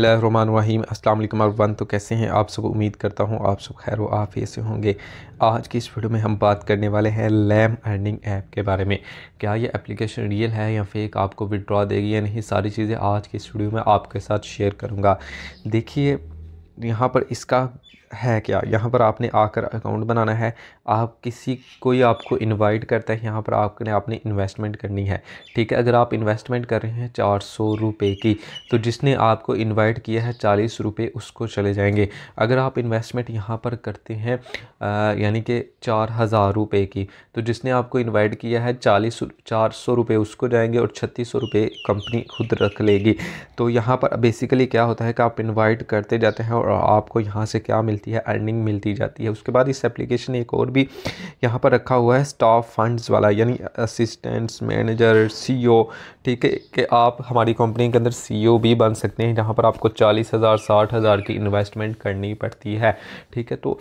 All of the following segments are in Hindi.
बसमीम अल्लाम अरबान तो कैसे हैं आप सबको उम्मीद करता हूं आप सब खैर आफिया से होंगे आज की इस वीडियो में हम बात करने वाले हैं लैम अर्निंग ऐप के बारे में क्या ये एप्लीकेशन रियल है या फेक आपको विड्रॉ देगी या नहीं सारी चीज़ें आज की इस वीडियो में आपके साथ शेयर करूँगा देखिए यहाँ पर इसका है क्या यहाँ पर आपने आकर अकाउंट बनाना है आप किसी कोई आपको इनवाइट करता है यहाँ पर आपने आपने इन्वेस्टमेंट करनी है ठीक है अगर आप इन्वेस्टमेंट कर रहे हैं चार सौ रुपये की तो जिसने आपको इनवाइट किया है चालीस रुपये उसको चले जाएंगे अगर आप इन्वेस्टमेंट यहाँ पर करते हैं यानी कि चार हज़ार रुपये की तो जिसने आपको इन्वाइट किया है चालीस चार सौ रुपये उसको जाएंगे और छत्तीस सौ रुपये कंपनी खुद रख लेगी तो यहाँ पर बेसिकली क्या होता है कि आप इन्वाइट करते जाते हैं और आपको यहाँ से क्या मिलता मिलती है अर्निंग मिलती जाती है उसके बाद इस एप्लीकेशन एक और भी यहाँ पर रखा हुआ है स्टाफ फंड्स वाला यानी असिस्टेंट्स मैनेजर सीईओ ठीक है कि आप हमारी कंपनी के अंदर सीईओ e भी बन सकते हैं जहाँ पर आपको चालीस हज़ार साठ हज़ार की इन्वेस्टमेंट करनी पड़ती है ठीक है तो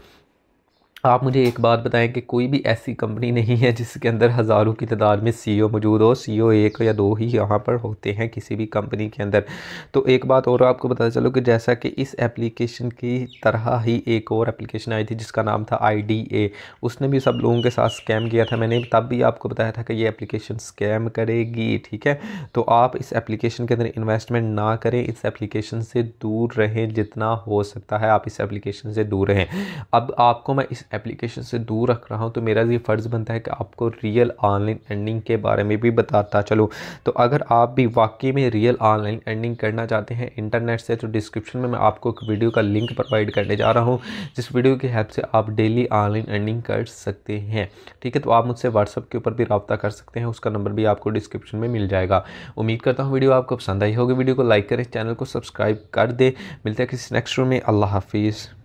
आप मुझे एक बात बताएं कि कोई भी ऐसी कंपनी नहीं है जिसके अंदर हज़ारों की तादाद में सीईओ e मौजूद हो सीईओ e एक या दो ही यहाँ पर होते हैं किसी भी कंपनी के अंदर तो एक बात और आपको बता चलो कि जैसा कि इस एप्लीकेशन की तरह ही एक और एप्लीकेशन आई थी जिसका नाम था आई उसने भी सब लोगों के साथ स्कैम किया था मैंने तब भी आपको बताया था कि ये एप्लीकेशन स्कैम करेगी ठीक है तो आप इस एप्लीकेशन के अंदर इन्वेस्टमेंट ना करें इस एप्लीकेशन से दूर रहें जितना हो सकता है आप इस एप्लीकेशन से दूर रहें अब आपको मैं इस एप्लीकेशन से दूर रख रहा हूँ तो मेरा ये फ़र्ज़ बनता है कि आपको रियल ऑनलाइन अर्निंग के बारे में भी बताता चलो तो अगर आप भी वाकई में रियल ऑनलाइन अर्निंग करना चाहते हैं इंटरनेट से तो डिस्क्रिप्शन में मैं आपको एक वीडियो का लिंक प्रोवाइड करने जा रहा हूँ जिस वीडियो की हेल्प से आप डेली ऑनलाइन अर्निंग कर सकते हैं ठीक है तो आप मुझसे व्हाट्सअप के ऊपर भी रबता कर सकते हैं उसका नंबर भी आपको डिस्क्रिप्शन में मिल जाएगा उम्मीद करता हूँ वीडियो आपको पसंद आई होगी वीडियो को लाइक करें चैनल को सब्सक्राइब कर दें मिलते हैं किसी नेक्स्ट रूम में अल्लाह हाफिज़